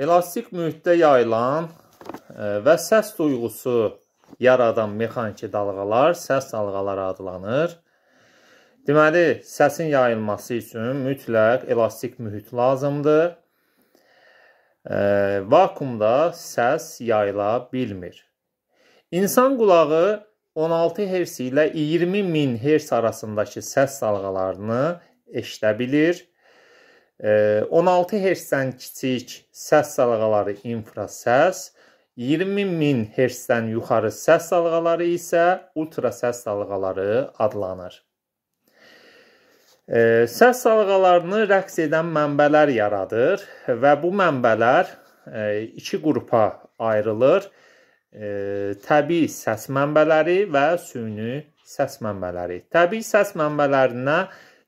elastik mühitdə yayılan e, və səs duyğusu yaradan mexaniki dalğalar səs dalğaları adlanır. Deməli, səsin yayılması üçün mütləq elastik mühit lazımdır. E, vakumda səs yayıla bilmir. İnsan qulağı 16 Hz ilə 20 min Hz arasındakı səs dalğalarını eşidə bilir. 16 Hz-dən kiçik səs dalğaları infrasəs, 20000 Hz-dən yuxarı səs dalğaları isə ultrasəs dalğaları adlanır. Səs dalğalarını rəqs edən mənbələr yaradır və bu mənbələr e, iki qrupa ayrılır. E, təbii səs mənbələri və süni səs mənbələri. Təbii səs mənbələrinə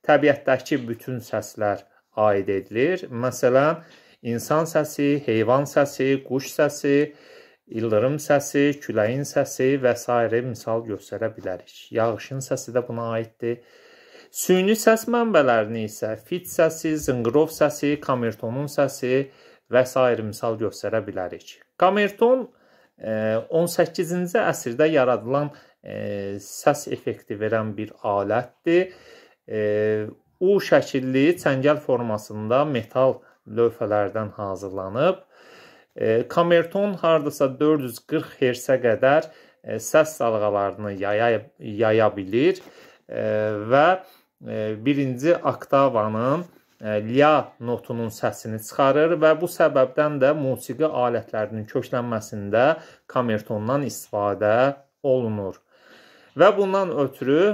təbiətdəki bütün səslər aid edilir. Məsələn, insan səsi, heyvan səsi, quş səsi, ildırım səsi, küləyin səsi və s. misal göstərə bilərik. Yağışın səsi də buna aiddir. Süni səs mənbələrini isə fit səsi, zınqırov səsi, kamertonun səsi və s. misal göstərə bilərik. Kamerton 18-ci e, əsrdə yaradılan e, səs effekti verən bir alətdir. E, U şəkilli çəngəl formasında metal lövhələrdən hazırlanıb. E, Kamerton hardasa 440 Hz-ə qədər e, səs dalğalarını yaya, yaya bilir e, və birinci oktavanın lia notunun səsini çıxarır və bu səbəbdən də musiqi alətlərinin köklənməsində kamertondan istifadə olunur. Və bundan ötürü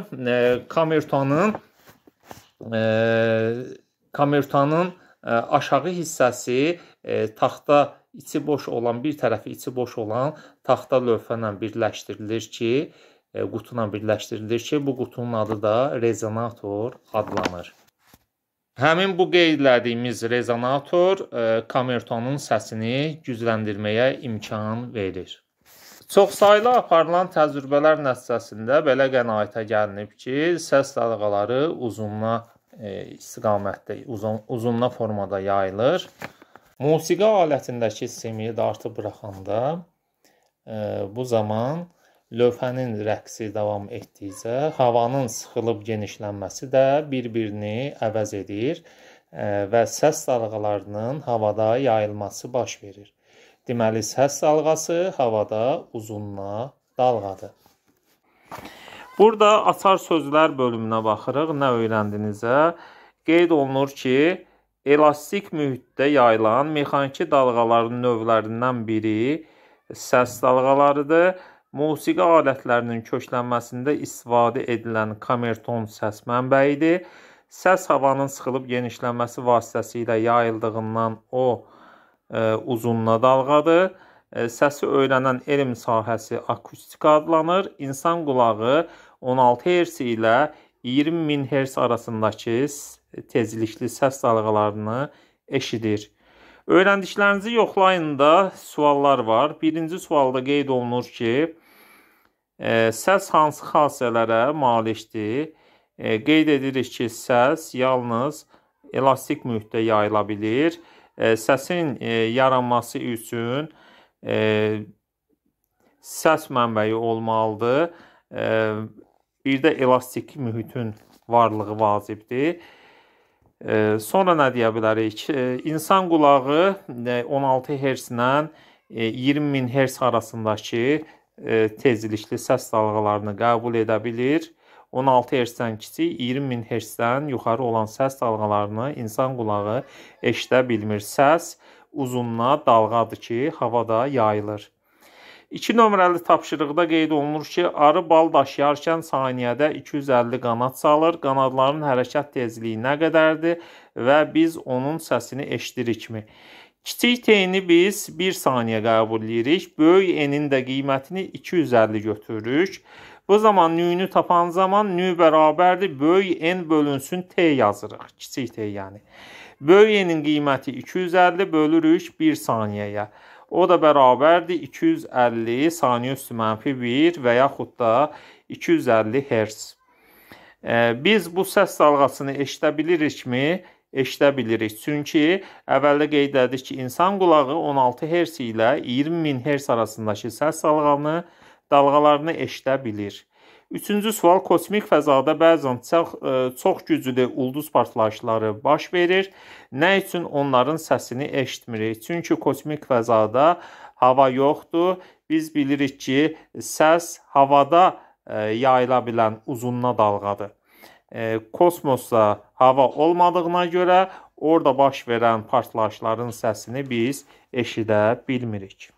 kamertonun Kamertanın aşağı hissəsi taxta içi boş olan, bir tərəfi içi boş olan taxta lövhə ilə birləşdirilir ki, qutu ilə birləşdirilir ki, bu qutunun adı da rezonator adlanır. Həmin bu qeyd elədiyimiz rezonator kamertonun səsini gücləndirməyə imkan verir. Çoxsaylı aparılan təcrübələr nəticəsində belə qənaətə gəlinib ki, səs dalğaları uzunla e, istiqamətdə uzun uzunla formada yayılır. Musiqi alətindəki simi dartıb buraxanda e, bu zaman lövhənin rəqsi davam etdikcə havanın sıxılıb genişlənməsi də bir-birini əvəz edir e, və səs dalğalarının havada yayılması baş verir. Deməli, səs dalğası havada uzunla dalğadır. Burada açar sözlər bölümünə baxırıq. Nə öyrəndinizə? Qeyd olunur ki, elastik mühitdə yayılan mexaniki dalğaların növlərindən biri səs dalğalarıdır. Musiqi alətlərinin köklənməsində istifadə edilən kamerton səs mənbəyidir. Səs havanın sıxılıb genişlənməsi vasitəsilə yayıldığından o, E, uzunluğuna dalğadır. E, səsi öyrənən elm sahəsi akustika adlanır. İnsan qulağı 16 Hz ilə 20000 Hz arasındakı tezlikli səs dalğalarını eşidir. Öyrəndiklərinizi yoxlayında suallar var. Birinci sualda qeyd olunur ki, e, səs hansı xassələrə malikdir? Qeyd edirik ki, səs yalnız elastik mühitdə yayıla bilir. E, səsin e, yaranması üçün e, səs mənbəyi olmalıdır. Bir də elastik mühitin varlığı vacibdir. Sonra nə deyə bilərik? İnsan qulağı 16 Hz-dən 20000 Hz arasındakı tezlikli səs dalğalarını qəbul edə bilir. 16 hertzdən kiçik, 20000 hertzdən yuxarı olan səs dalğalarını insan qulağı eşidə bilmir. Səs uzunluğa dalğadır ki, havada yayılır. 2 nömrəli tapşırıqda qeyd olunur ki, arı bal daşıyarkən saniyədə 250 qanad salır. Qanadların hərəkət tezliyi nə qədərdir və biz onun səsini eşidirikmi? Kiçik t-ni biz 1 saniyə qəbul edirik. Böyük n-in də qiymətini 250 götürürük. Bu zaman nü-nü tapan zaman nü bərabərdir. Böyük n bölünsün t yazırıq. Kiçik t yəni. Böyük n-in qiyməti 250 bölürük 1 saniyəyə. O da bərabərdir 250 saniyə üstü mənfi 1 və yaxud da 250 hertz. Biz bu səs dalğasını eşidə bilirikmi? Eşidə bilirik. Çünki əvvəldə qeyd etdik ki, insan qulağı 16 hertz ilə 20000 hertz arasındakı səs dalğanı dalğalarını eşidə bilir. Üçüncü sual kosmik fəzada bəzən çox, e, çox güclü ulduz partlayışları baş verir. Nə üçün onların səsini eşitmirik? Çünki kosmik fəzada hava yoxdur. Biz bilirik ki, səs havada e, yayıla bilən uzunna dalğadır. E, Kosmosda hava olmadığına görə orada baş verən partlayışların səsini biz eşidə bilmirik.